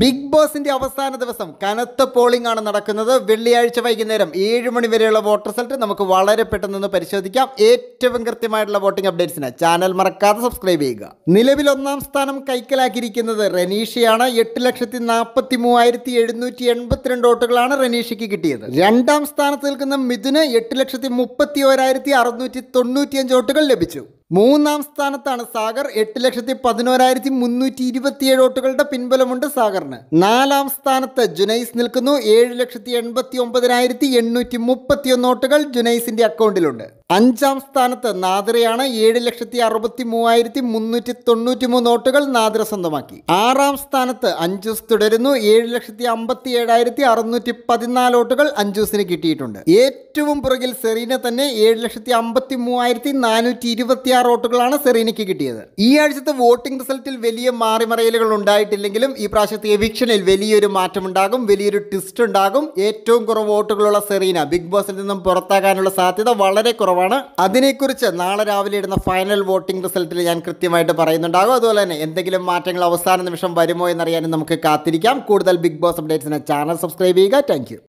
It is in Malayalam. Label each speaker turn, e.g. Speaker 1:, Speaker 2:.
Speaker 1: ബിഗ് ബോസിന്റെ അവസാന ദിവസം കനത്ത പോളിംഗ് ആണ് നടക്കുന്നത് വെള്ളിയാഴ്ച വൈകുന്നേരം ഏഴ് മണി വരെയുള്ള വോട്ട് റിസൾട്ട് നമുക്ക് വളരെ പെട്ടെന്ന് പരിശോധിക്കാം ഏറ്റവും കൃത്യമായിട്ടുള്ള വോട്ടിംഗ് അപ്ഡേറ്റ്സിന് ചാനൽ മറക്കാതെ സബ്സ്ക്രൈബ് ചെയ്യുക നിലവിൽ ഒന്നാം സ്ഥാനം കൈക്കലാക്കിയിരിക്കുന്നത് റനീഷയാണ് എട്ട് ലക്ഷത്തി നാൽപ്പത്തി മൂവായിരത്തി എഴുന്നൂറ്റി എൺപത്തിരണ്ട് വോട്ടുകളാണ് റനീഷയ്ക്ക് കിട്ടിയത് രണ്ടാം സ്ഥാനത്ത് നിൽക്കുന്ന മിഥുന് എട്ട് ലക്ഷത്തി മുപ്പത്തി ഒരായിരത്തി അറുന്നൂറ്റി തൊണ്ണൂറ്റി അഞ്ച് വോട്ടുകൾ ലഭിച്ചു മൂന്നാം സ്ഥാനത്താണ് സാഗർ എട്ട് ലക്ഷത്തി പതിനോരായിരത്തി മുന്നൂറ്റി ഇരുപത്തിയേഴ് വോട്ടുകളുടെ പിൻബലമുണ്ട് സാഗർ പ്രഭാകറിന് നാലാം സ്ഥാനത്ത് ജുനൈസ് നിൽക്കുന്നു ഏഴ് ലക്ഷത്തി എൺപത്തി ഒമ്പതിനായിരത്തി എണ്ണൂറ്റി മുപ്പത്തി ഒന്ന് നോട്ടുകൾ ജുനൈസിന്റെ അക്കൗണ്ടിലുണ്ട് അഞ്ചാം സ്ഥാനത്ത് നാദ്രയാണ് ഏഴ് ലക്ഷത്തി അറുപത്തി മൂവായിരത്തി മുന്നൂറ്റി തൊണ്ണൂറ്റി മൂന്ന് വോട്ടുകൾ നാദ്ര സ്വന്തമാക്കി ആറാം സ്ഥാനത്ത് അഞ്ചൂസ് തുടരുന്നു ഏഴ് ലക്ഷത്തി അമ്പത്തി ഏഴായിരത്തി അറുന്നൂറ്റി പതിനാല് വോട്ടുകൾ അഞ്ചൂസിന് കിട്ടിയിട്ടുണ്ട് ഏറ്റവും പുറകിൽ സെറീന തന്നെ ഏഴ് ലക്ഷത്തി അമ്പത്തി മൂവായിരത്തി നാനൂറ്റി ഇരുപത്തി ആറ് വോട്ടുകളാണ് സെറീനയ്ക്ക് കിട്ടിയത് ഈ ആഴ്ചത്തെ വോട്ടിംഗ് റിസൾട്ടിൽ വലിയ മാറിമറയലുകൾ ഉണ്ടായിട്ടില്ലെങ്കിലും ഈ പ്രാവശ്യത്തെ എവിക്ഷനിൽ വലിയൊരു മാറ്റമുണ്ടാകും വലിയൊരു ട്വിസ്റ്റ് ഉണ്ടാകും ഏറ്റവും കുറവ് വോട്ടുകളുള്ള സെറീന ബിഗ് ബോസിൽ നിന്നും പുറത്താകാനുള്ള സാധ്യത വളരെ കുറവ് കുറവാണ് അതിനെക്കുറിച്ച് നാളെ രാവിലെ ഇടുന്ന ഫൈനൽ വോട്ടിംഗ് റിസൾട്ടിൽ ഞാൻ കൃത്യമായിട്ട് പറയുന്നുണ്ടാകും അതുപോലെ തന്നെ എന്തെങ്കിലും മാറ്റങ്ങൾ അവസാന നിമിഷം വരുമോ എന്നറിയാനും നമുക്ക് കാത്തിരിക്കാം കൂടുതൽ ബിഗ് ബോസ് അപ്ഡേറ്റ്സിന് ചാനൽ സബ്സ്ക്രൈബ് ചെയ്യുക താങ്ക്